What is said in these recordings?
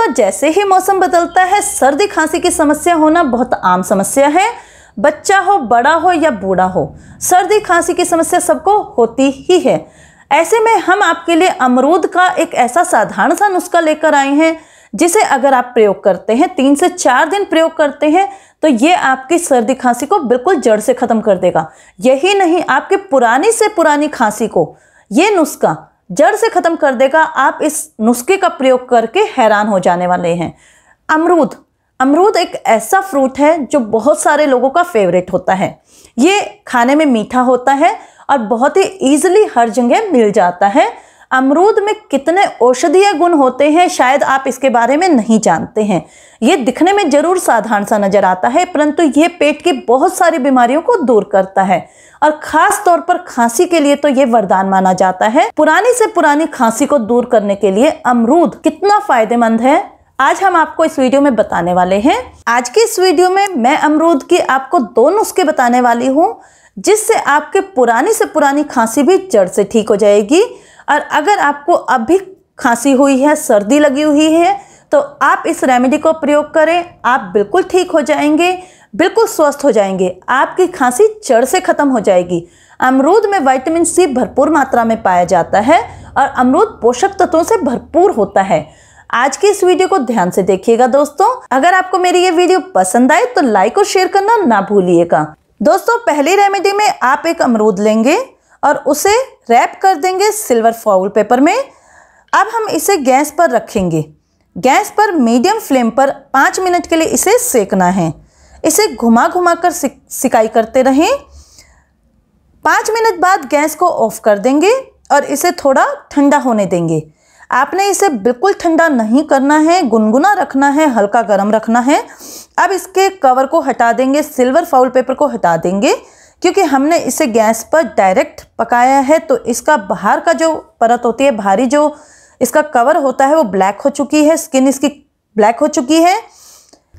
दोस्तों जैसे ही मौसम बदलता है सर्दी खांसी की समस्या होना बहुत आम समस्या है बच्चा हो बड़ा हो या बूढ़ा हो सर्दी खांसी की समस्या सबको होती ही है ऐसे में हम आपके लिए अमरूद का एक ऐसा साधारण सा नुस्खा लेकर आए हैं जिसे अगर आप प्रयोग करते हैं तीन से चार दिन प्रयोग करते हैं तो ये आपकी सर्दी खांसी को बिल्कुल जड़ से ख़त्म कर देगा यही नहीं आपकी पुरानी से पुरानी खांसी को ये नुस्खा जड़ से ख़त्म कर देगा आप इस नुस्खे का प्रयोग करके हैरान हो जाने वाले हैं अमरूद अमरूद एक ऐसा फ्रूट है जो बहुत सारे लोगों का फेवरेट होता है ये खाने में मीठा होता है और बहुत ही ईजिली हर जगह मिल जाता है अमरूद में कितने औषधीय गुण होते हैं शायद आप इसके बारे में नहीं जानते हैं ये दिखने में ज़रूर साधारण सा नज़र आता है परंतु ये पेट की बहुत सारी बीमारियों को दूर करता है और खास तौर पर खांसी के लिए तो ये वरदान माना जाता है पुरानी से पुरानी खांसी को दूर करने के लिए अमरूद कितना फायदेमंद है आज हम आपको इस वीडियो में बताने वाले हैं आज की इस वीडियो में मैं अमरूद की आपको दो नुस्खे बताने वाली हूँ जिससे आपके पुरानी से पुरानी खांसी भी जड़ से ठीक हो जाएगी और अगर आपको अभी खांसी हुई है सर्दी लगी हुई है तो आप इस रेमेडी को प्रयोग करें आप बिल्कुल ठीक हो जाएंगे बिल्कुल स्वस्थ हो जाएंगे आपकी खांसी चढ़ से ख़त्म हो जाएगी अमरूद में विटामिन सी भरपूर मात्रा में पाया जाता है और अमरूद पोषक तत्वों से भरपूर होता है आज की इस वीडियो को ध्यान से देखिएगा दोस्तों अगर आपको मेरी ये वीडियो पसंद आए तो लाइक और शेयर करना ना भूलिएगा दोस्तों पहली रेमेडी में आप एक अमरूद लेंगे और उसे रैप कर देंगे सिल्वर फॉल पेपर में अब हम इसे गैस पर रखेंगे गैस पर मीडियम फ्लेम पर पाँच मिनट के लिए इसे सेकना है इसे घुमा घुमा कर सिकाई करते रहें पाँच मिनट बाद गैस को ऑफ कर देंगे और इसे थोड़ा ठंडा होने देंगे आपने इसे बिल्कुल ठंडा नहीं करना है गुनगुना रखना है हल्का गर्म रखना है अब इसके कवर को हटा देंगे सिल्वर फाउल पेपर को हटा देंगे क्योंकि हमने इसे गैस पर डायरेक्ट पकाया है तो इसका बाहर का जो परत होती है भारी जो इसका कवर होता है वो ब्लैक हो चुकी है स्किन इसकी ब्लैक हो चुकी है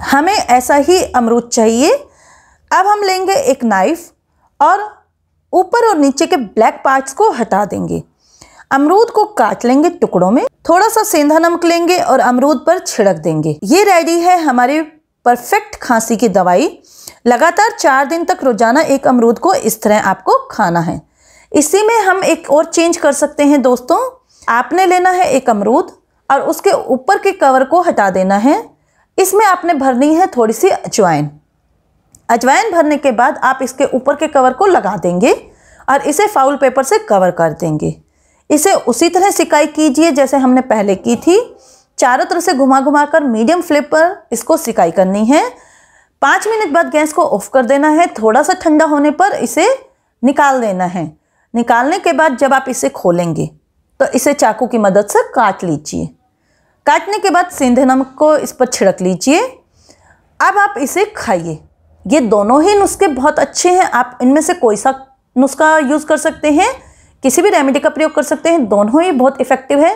हमें ऐसा ही अमरूद चाहिए अब हम लेंगे एक नाइफ़ और ऊपर और नीचे के ब्लैक पार्ट्स को हटा देंगे अमरूद को काट लेंगे टुकड़ों में थोड़ा सा सेंधा नमक लेंगे और अमरूद पर छिड़क देंगे ये रेडी है हमारे परफेक्ट खांसी की दवाई लगातार चार दिन तक रोजाना एक अमरूद को इस तरह आपको खाना है इसी में हम एक और चेंज कर सकते हैं दोस्तों आपने लेना है एक अमरूद और उसके ऊपर के कवर को हटा देना है इसमें आपने भरनी है थोड़ी सी अजवाइन अजवाइन भरने के बाद आप इसके ऊपर के कवर को लगा देंगे और इसे फाउल पेपर से कवर कर देंगे इसे उसी तरह सिकाई कीजिए जैसे हमने पहले की थी चारों तरफ से घुमा घुमा कर मीडियम फ्लेम पर इसको सिकाई करनी है पाँच मिनट बाद गैस को ऑफ कर देना है थोड़ा सा ठंडा होने पर इसे निकाल देना है निकालने के बाद जब आप इसे खोलेंगे तो इसे चाकू की मदद से काट लीजिए काटने के बाद सेंधे नमक को इस पर छिड़क लीजिए अब आप इसे खाइए ये दोनों ही नुस्खे बहुत अच्छे हैं आप इनमें से कोई सा नुस्खा यूज़ कर सकते हैं किसी भी रेमेडी का प्रयोग कर सकते हैं दोनों ही बहुत इफ़ेक्टिव है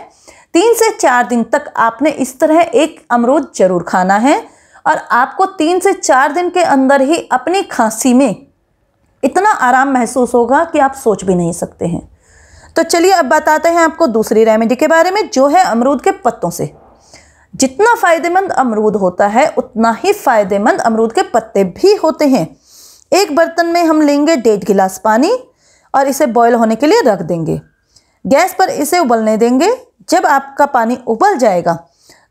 तीन से चार दिन तक आपने इस तरह एक अमरूद जरूर खाना है और आपको तीन से चार दिन के अंदर ही अपनी खांसी में इतना आराम महसूस होगा कि आप सोच भी नहीं सकते हैं तो चलिए अब बताते हैं आपको दूसरी रेमेडी के बारे में जो है अमरूद के पत्तों से जितना फ़ायदेमंद अमरूद होता है उतना ही फ़ायदेमंद अमरूद के पत्ते भी होते हैं एक बर्तन में हम लेंगे डेढ़ गिलास पानी और इसे बॉयल होने के लिए रख देंगे गैस पर इसे उबलने देंगे जब आपका पानी उबल जाएगा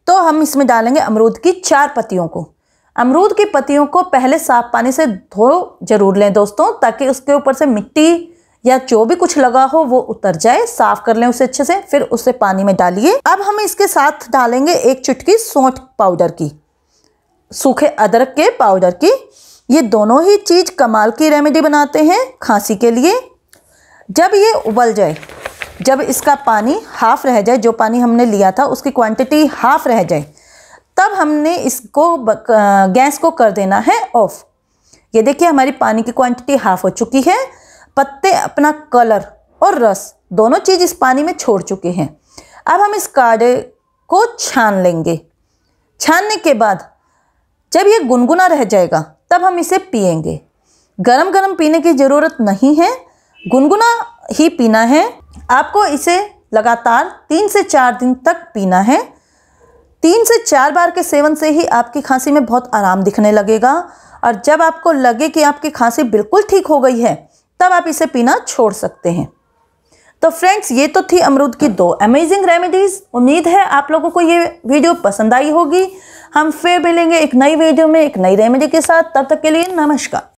तो हम इसमें डालेंगे अमरूद की चार पत्तियों को अमरूद की पत्तियों को पहले साफ पानी से धो जरूर लें दोस्तों ताकि उसके ऊपर से मिट्टी या जो भी कुछ लगा हो वो उतर जाए साफ कर लें उसे अच्छे से फिर उसे पानी में डालिए अब हम इसके साथ डालेंगे एक चुटकी सौंठ पाउडर की सूखे अदरक के पाउडर की ये दोनों ही चीज़ कमाल की रेमेडी बनाते हैं खांसी के लिए जब ये उबल जाए जब इसका पानी हाफ़ रह जाए जो पानी हमने लिया था उसकी क्वांटिटी हाफ़ रह जाए तब हमने इसको गैस को कर देना है ऑफ़ ये देखिए हमारी पानी की क्वांटिटी हाफ़ हो चुकी है पत्ते अपना कलर और रस दोनों चीज़ इस पानी में छोड़ चुके हैं अब हम इस काढ़े को छान लेंगे छानने के बाद जब ये गुनगुना रह जाएगा तब हम इसे पिएंगे गरम गरम पीने की ज़रूरत नहीं है गुनगुना ही पीना है आपको इसे लगातार तीन से चार दिन तक पीना है तीन से चार बार के सेवन से ही आपकी खांसी में बहुत आराम दिखने लगेगा और जब आपको लगे कि आपकी खांसी बिल्कुल ठीक हो गई है तब आप इसे पीना छोड़ सकते हैं तो फ्रेंड्स ये तो थी अमरूद की दो अमेजिंग रेमेडीज़ उम्मीद है आप लोगों को ये वीडियो पसंद आई होगी हम फिर मिलेंगे एक नई वीडियो में एक नई रेमेडी के साथ तब तक के लिए नमस्कार